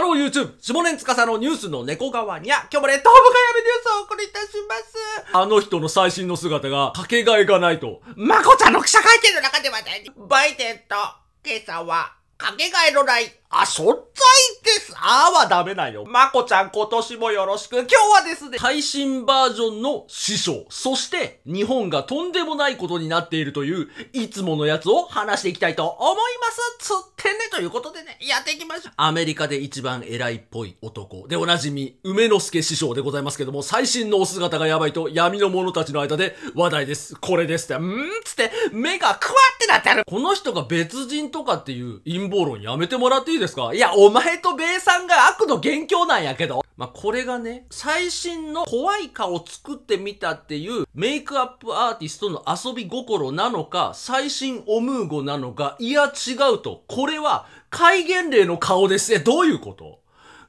ハロー YouTube! 下年司のニュースの猫側にゃ、今日もレッドホームがやるニュースをお送りいたしますあの人の最新の姿がかけがえがないと。まこちゃんの記者会見の中ではね、バイデンと、今朝は、かけがえのないあ、所いです。あはダメなよ。まこちゃん今年もよろしく。今日はですね、配信バージョンの師匠。そして、日本がとんでもないことになっているという、いつものやつを話していきたいと思います。つってね、ということでね、やっていきましょう。アメリカで一番偉いっぽい男。で、おなじみ、梅之助師匠でございますけども、最新のお姿がやばいと、闇の者たちの間で話題です。これですって、んーつって、目がクワってなってる。この人が別人とかっていう陰謀論やめてもらっていいですかいや、お前とベさんが悪の元凶なんやけど。まあ、これがね、最新の怖い顔作ってみたっていうメイクアップアーティストの遊び心なのか、最新オムーゴなのか、いや違うと、これは戒厳令の顔です。え、どういうこと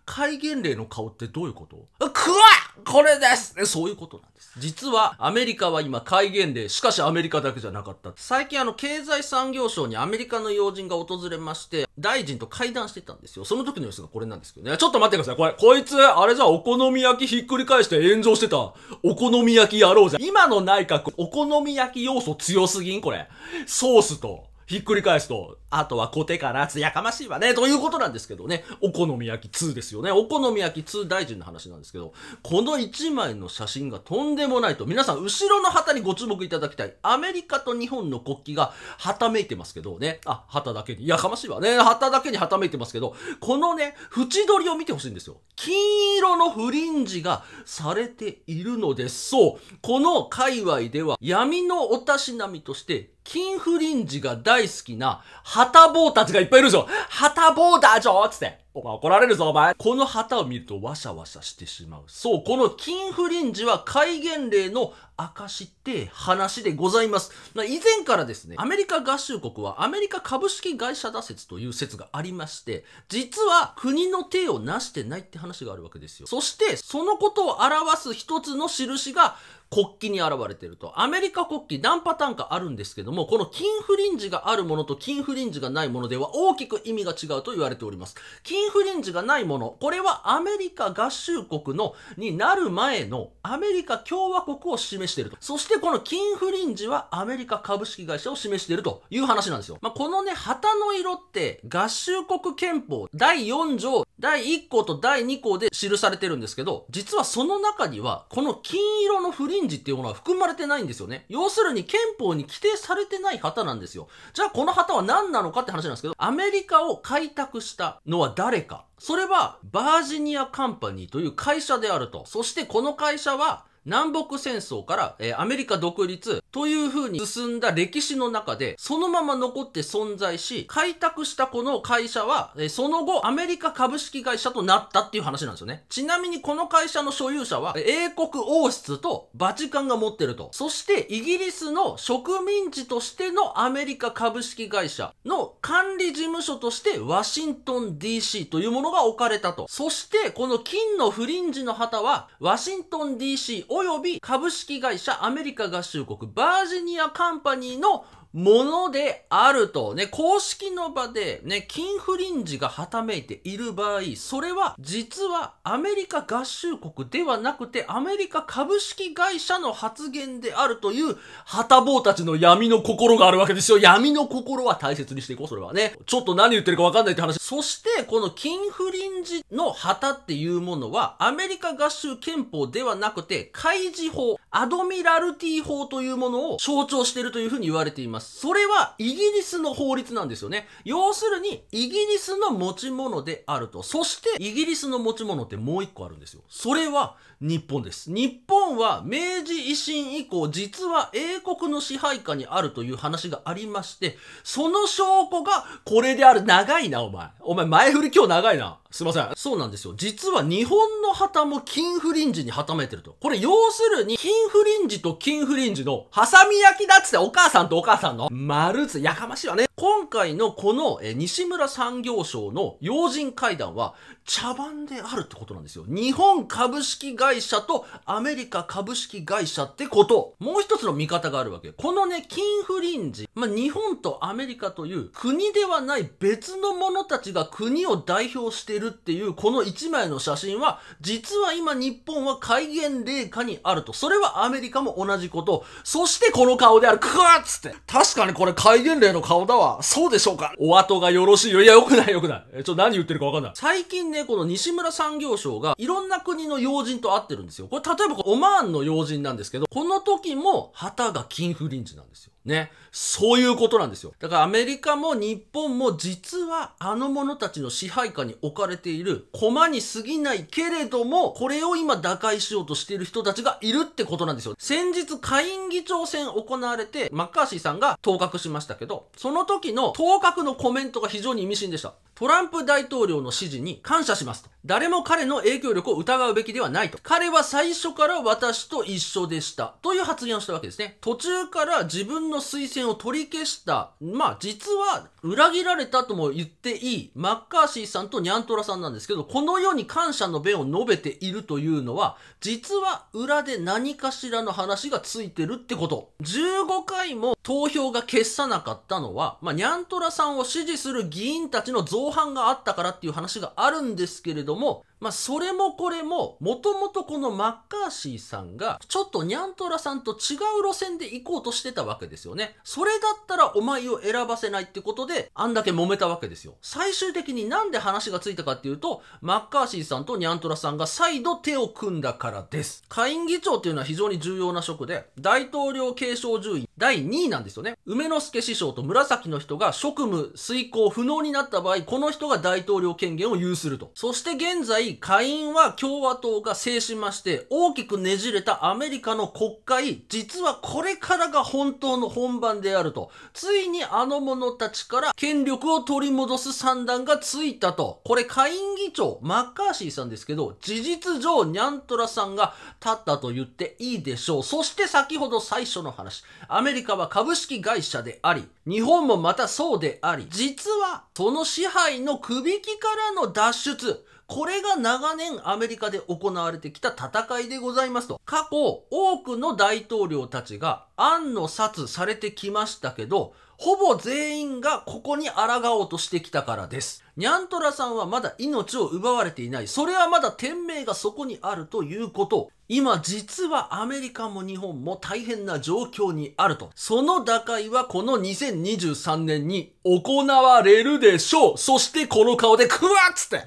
戒厳令の顔ってどういうことくわこれですそういうことなんです。実はアメリカは今戒厳令、しかしアメリカだけじゃなかった。最近あの経済産業省にアメリカの要人が訪れまして、大臣と会談してたんですよ。その時の様子がこれなんですけどね。ちょっと待ってください。これ、こいつ、あれじゃお好み焼きひっくり返して炎上してた。お好み焼きやろうぜ。今の内閣、お好み焼き要素強すぎんこれ。ソースと。ひっくり返すと、あとはコテかな、つやかましいわね、ということなんですけどね、お好み焼き2ですよね。お好み焼き2大臣の話なんですけど、この1枚の写真がとんでもないと、皆さん後ろの旗にご注目いただきたい。アメリカと日本の国旗がはためいてますけどね、あ、旗だけに、やかましいわね、旗だけにはためいてますけど、このね、縁取りを見てほしいんですよ。金色のフリンジがされているのです。そう、この界隈では闇のおたしなみとして、金フリンジが大好きな、ハタボーたちがいっぱいいるぞハタボーだぞつって。お前怒られるぞお前。この旗を見るとワシャワシャしてしまう。そう、この金フリンジは戒厳令の証って話でございます。以前からですね、アメリカ合衆国はアメリカ株式会社打説という説がありまして、実は国の手を成してないって話があるわけですよ。そして、そのことを表す一つの印が国旗に現れてると。アメリカ国旗何パターンかあるんですけども、この金フリンジがあるものと金フリンジがないものでは大きく意味が違うと言われております。金インフレンジがないもの、これはアメリカ合衆国の、になる前のアメリカ共和国を示していると。そしてこの金フリンジはアメリカ株式会社を示しているという話なんですよ。まあ、このね、旗の色って合衆国憲法第4条第1項と第2項で記されてるんですけど、実はその中には、この金色のフリンジっていうものは含まれてないんですよね。要するに憲法に規定されてない旗なんですよ。じゃあこの旗は何なのかって話なんですけど、アメリカを開拓したのは誰誰か。それは、バージニアカンパニーという会社であると。そしてこの会社は、南北戦争から、えー、アメリカ独立という風に進んだ歴史の中で、そのまま残って存在し、開拓したこの会社は、えー、その後アメリカ株式会社となったっていう話なんですよね。ちなみにこの会社の所有者は、英国王室とバチカンが持ってると。そしてイギリスの植民地としてのアメリカ株式会社の管理事務所としてワシントン DC というものが置かれたと。そしてこの金のフリンジの旗は、ワシントン DC 及び株式会社アメリカ合衆国バージニアカンパニーのものであると、ね、公式の場で、ね、金フリンジがはためいている場合、それは実はアメリカ合衆国ではなくてアメリカ株式会社の発言であるという、はたぼうたちの闇の心があるわけですよ。闇の心は大切にしていこう、それはね。ちょっと何言ってるかわかんないって話。そして、この金フリンジの旗っていうものは、アメリカ合衆憲法ではなくて、開示法。アドミラルティ法というものを象徴しているというふうに言われています。それはイギリスの法律なんですよね。要するに、イギリスの持ち物であると。そして、イギリスの持ち物ってもう一個あるんですよ。それは、日本です。日本は明治維新以降、実は英国の支配下にあるという話がありまして、その証拠がこれである。長いな、お前。お前、前振り今日長いな。すいません。そうなんですよ。実は日本の旗も金フリンジにはためてると。これ要するに、金フリンジと金フリンジの、ハサミ焼きだっつってお母さんとお母さんの、丸つ、やかましいわね。今回のこの西村産業省の要人会談は茶番であるってことなんですよ。日本株式会社とアメリカ株式会社ってこと。もう一つの見方があるわけ。このね、金フリンジ、まあ、日本とアメリカという国ではない別の者たちが国を代表してるっていうこの一枚の写真は、実は今日本は戒厳令下にあると。それはアメリカも同じこと。そしてこの顔である。くわっつって。確かにこれ戒厳令の顔だわ。そうでしょうかお後がよろしいよ。いや、よくないよくない。え、ちょ、何言ってるかわかんない。最近ね、この西村産業省が、いろんな国の要人と会ってるんですよ。これ、例えば、オマーンの要人なんですけど、この時も、旗が金フリンジなんですよ。ね。そういうことなんですよ。だからアメリカも日本も実はあの者たちの支配下に置かれている駒に過ぎないけれども、これを今打開しようとしている人たちがいるってことなんですよ。先日下院議長選行われて、マッカーシーさんが当確しましたけど、その時の当確のコメントが非常に意味深でした。トランプ大統領の指示に感謝しますと。誰も彼の影響力を疑うべきではないと。彼は最初から私と一緒でした。という発言をしたわけですね。途中から自分の推薦を取り消した、まあ実は裏切られたとも言っていいマッカーシーさんとニャントラさんなんですけど、この世に感謝の弁を述べているというのは、実は裏で何かしらの話がついてるってこと。15回も投票が消さなかったのは、まあニャントラさんを支持する議員たちの造反があったからっていう話があるんですけれども、まあ、それもこれも、もともとこのマッカーシーさんが、ちょっとニャントラさんと違う路線で行こうとしてたわけですよね。それだったらお前を選ばせないってことで、あんだけ揉めたわけですよ。最終的になんで話がついたかっていうと、マッカーシーさんとニャントラさんが再度手を組んだからです。下院議長っていうのは非常に重要な職で、大統領継承順位第2位なんですよね。梅之助師匠と紫の人が職務遂行不能になった場合、この人が大統領権限を有すると。そして現在、下院は共和党が制しまして大きくねじれたアメリカの国会実はこれからが本当の本番であるとついにあの者たちから権力を取り戻す算段がついたとこれ下院議長マッカーシーさんですけど事実上ニャントラさんが立ったと言っていいでしょうそして先ほど最初の話アメリカは株式会社であり日本もまたそうであり実はその支配の首輝きからの脱出これが長年アメリカで行われてきた戦いでございますと。過去、多くの大統領たちが案の殺されてきましたけど、ほぼ全員がここに抗おうとしてきたからです。ニャントラさんはまだ命を奪われていない。それはまだ天命がそこにあるということ。今実はアメリカも日本も大変な状況にあると。その打開はこの2023年に行われるでしょう。そしてこの顔でクワッつって。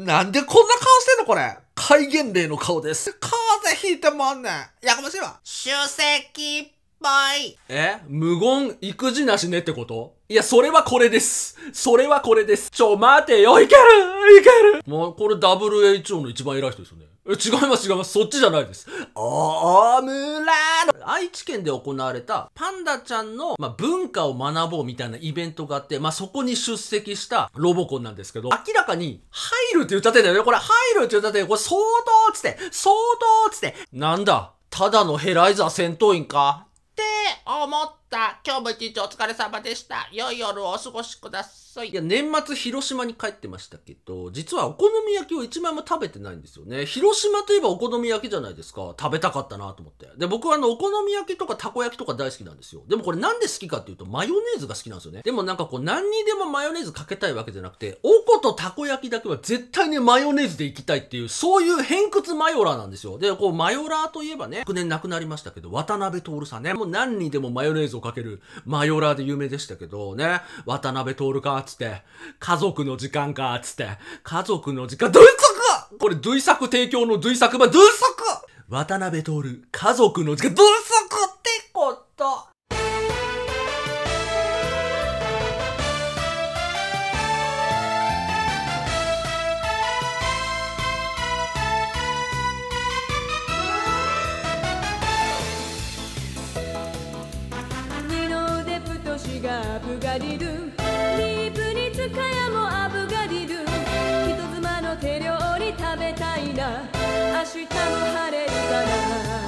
なんでこんな顔してんのこれ。戒厳令の顔です。風邪ひいてもんねん。やかましいわ。主席バイえ無言育児なしねってこといや、それはこれです。それはこれです。ちょ、待てよいけるいけるもう、これ WHO の一番偉い人ですよね。え、違います違います。そっちじゃないです。おーむらの愛知県で行われたパンダちゃんの、まあ、文化を学ぼうみたいなイベントがあって、まあ、そこに出席したロボコンなんですけど、明らかに入るって言ったてだよね。これ入るって言ったてこれ相当つって、相当つって、なんだただのヘライザー戦闘員かって思っ。今日も一日お疲れ様でした。良い夜をお過ごしください。いや、年末広島に帰ってましたけど、実はお好み焼きを一枚も食べてないんですよね。広島といえばお好み焼きじゃないですか。食べたかったなと思って。で、僕はあの、お好み焼きとかたこ焼きとか大好きなんですよ。でもこれなんで好きかっていうと、マヨネーズが好きなんですよね。でもなんかこう、何にでもマヨネーズかけたいわけじゃなくて、おことたこ焼きだけは絶対にマヨネーズでいきたいっていう、そういう偏屈マヨラーなんですよ。で、こう、マヨラーといえばね、昨年亡くなりましたけど、渡辺徹さんね、もう何にでもマヨネーズをかける、マヨラーで有名でしたけどね、渡辺徹か、つって、家族の時間か、つって、家族の時間、ドゥイサクこれ、ドゥイサ提供のドゥイサク版、ドゥイサ渡辺徹、家族の時間、ドゥイサク酒屋もアブガリル人妻の手料理食べたいな明日も晴れるから